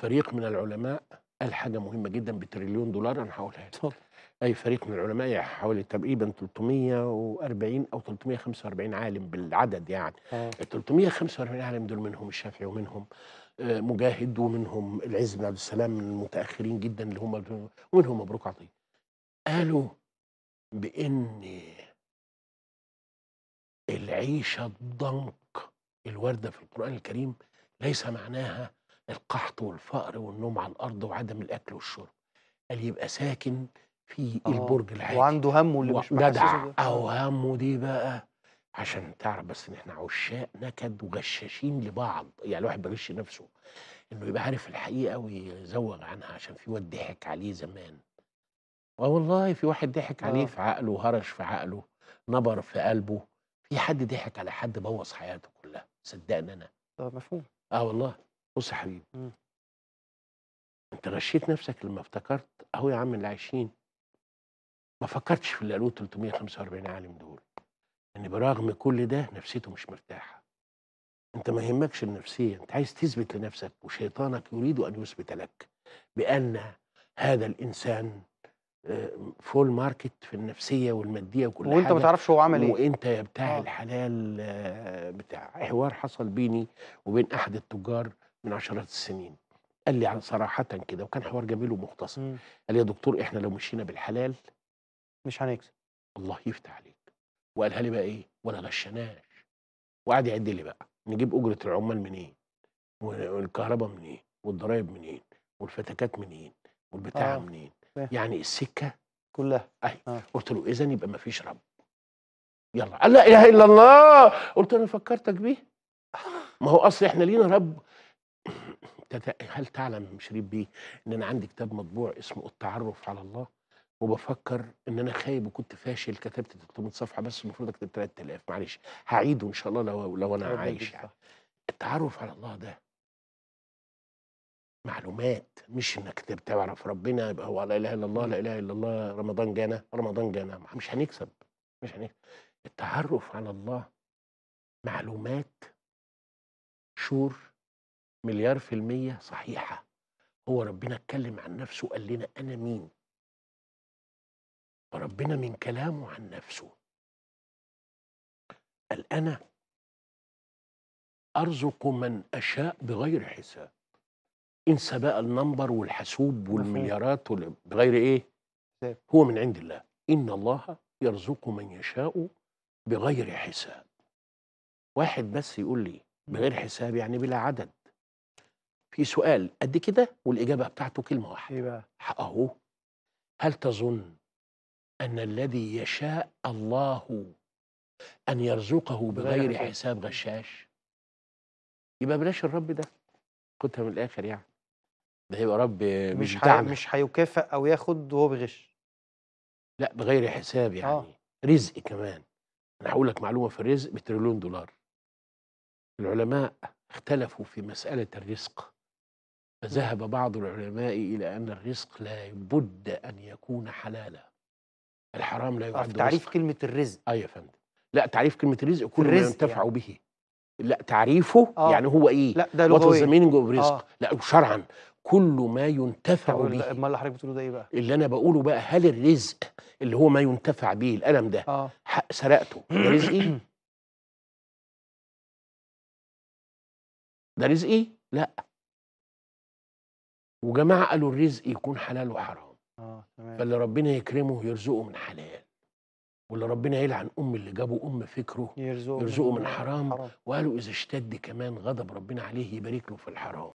فريق من العلماء قال حاجة مهمة جدا بتريليون دولار أنا هقولها لك أي فريق من العلماء يعني حوالي تقريبا 340 أو 345 عالم بالعدد يعني ال آه. 345 عالم دول منهم الشافعي ومنهم آه، مجاهد ومنهم العز بن عبد السلام من المتأخرين جدا اللي هم ومنهم مبروك عطية قالوا بإن العيشة الضنك الواردة في القرآن الكريم ليس معناها القحط والفقر والنوم على الارض وعدم الاكل والشرب قال يبقى ساكن في أوه. البرج العالي وعنده همه اللي مش جدع او آه. همه دي بقى عشان تعرف بس ان احنا عشاق نكد وغشاشين لبعض يعني الواحد بيغش نفسه انه يبقى عارف الحقيقه ويزوغ عنها عشان في واد ضحك عليه زمان آه والله في واحد ضحك عليه آه. في عقله هرش في عقله نبر في قلبه في حد ضحك على حد بوظ حياته كلها صدقني انا اه مفهوم اه والله بص يا حبيبي انت غشيت نفسك لما افتكرت اهو يا عم اللي عايشين ما فكرتش في اللي قالوه 345 عالم دول ان برغم كل ده نفسيته مش مرتاحه انت ما يهمكش النفسيه انت عايز تثبت لنفسك وشيطانك يريد ان يثبت لك بان هذا الانسان فول آه، ماركت في النفسيه والماديه وكل وانت حاجه وانت ما تعرفش هو عمل ايه وانت يا بتاع آه. الحلال آه، بتاع حوار حصل بيني وبين احد التجار من عشرات السنين قال لي صراحة كده وكان حوار جميل ومختصر قال لي يا دكتور احنا لو مشينا بالحلال مش هنكسب الله يفتح عليك وقالها لي بقى ايه ولا غشناش وقعد يعد لي بقى نجيب أجرة العمال منين والكهرباء منين والضرايب منين والفتكات منين والبتاع آه. منين بيه. يعني السكة كلها آه. قلت له إذا يبقى ما فيش رب يلا قال لا إله إلا الله قلت أنا فكرتك بيه ما هو أصل إحنا لينا رب هل تعلم شريف بيه ان انا عندي كتاب مطبوع اسمه التعرف على الله وبفكر ان انا خايب وكنت فاشل كتبت 300 صفحه بس المفروض اكتب 3000 معلش هعيده ان شاء الله لو لو انا عايش يعني التعرف على الله ده معلومات مش انك تعرف ربنا يبقى هو لا اله الا الله لا اله الا الله رمضان جانا رمضان جانا مش هنكسب مش هنكسب التعرف على الله معلومات شور مليار في المية صحيحة هو ربنا اتكلم عن نفسه قال لنا أنا مين فربنا من كلامه عن نفسه قال أنا أرزق من أشاء بغير حساب انسى بقى النمبر والحاسوب والمليارات بغير إيه هو من عند الله إن الله يرزق من يشاء بغير حساب واحد بس يقول لي بغير حساب يعني بلا عدد في سؤال قد كده والإجابة بتاعته كلمة واحدة إيه بقى؟ أهو هل تظن أن الذي يشاء الله أن يرزقه بغير حساب غشاش يبقى بلاش الرب ده كنت من الآخر يعني ده هيبقى رب مش مش, حي... مش هيكافئ أو ياخد وهو بغش لا بغير حساب يعني آه. رزق كمان أنا هقول لك معلومة في الرزق بتريليون دولار العلماء اختلفوا في مسألة الرزق فذهب بعض العلماء إلى أن الرزق لا بد أن يكون حلالا الحرام لا يعد تعريف رزق. كلمة الرزق آه يا فندم لا تعريف كلمة الرزق كل ما ينتفع يعني. به لا تعريفه آه. يعني هو ايه لا ده لغوي برزق إيه؟ آه. لا شرعا كل ما ينتفع به امال اللي حضرتك بتقوله ده ايه بقى اللي انا بقوله بقى هل الرزق اللي هو ما ينتفع به الألم ده آه. سرقته ده رزقي ده رزقي لا وجماعه قالوا الرزق يكون حلال وحرام اه تمام فاللي ربنا يكرمه يرزقه من حلال واللي ربنا يلعن ام اللي جابه ام فكره يرزقه, يرزقه من حرام, حرام وقالوا اذا اشتد كمان غضب ربنا عليه يبارك له في الحرام